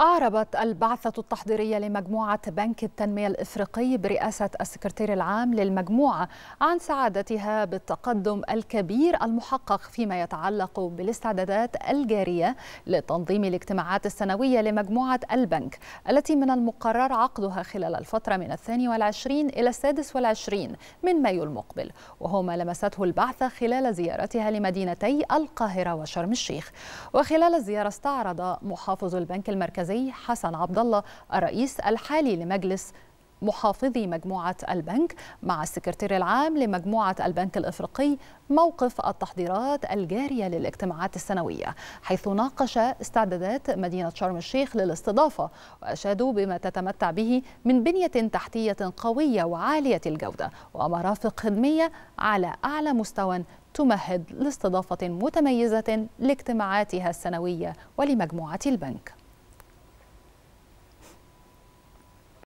أعربت البعثة التحضيرية لمجموعة بنك التنمية الإفريقي برئاسة السكرتير العام للمجموعة عن سعادتها بالتقدم الكبير المحقق فيما يتعلق بالاستعدادات الجارية لتنظيم الاجتماعات السنوية لمجموعة البنك التي من المقرر عقدها خلال الفترة من الثاني والعشرين إلى السادس والعشرين من مايو المقبل وهو ما لمسته البعثة خلال زيارتها لمدينتي القاهرة وشرم الشيخ وخلال الزيارة استعرض محافظ البنك المركزي المركزي حسن عبد الله الرئيس الحالي لمجلس محافظي مجموعة البنك مع السكرتير العام لمجموعة البنك الإفريقي موقف التحضيرات الجارية للاجتماعات السنوية حيث ناقش استعدادات مدينة شرم الشيخ للاستضافة وأشادوا بما تتمتع به من بنية تحتية قوية وعالية الجودة ومرافق خدمية على أعلى مستوى تمهد لاستضافة متميزة لاجتماعاتها السنوية ولمجموعة البنك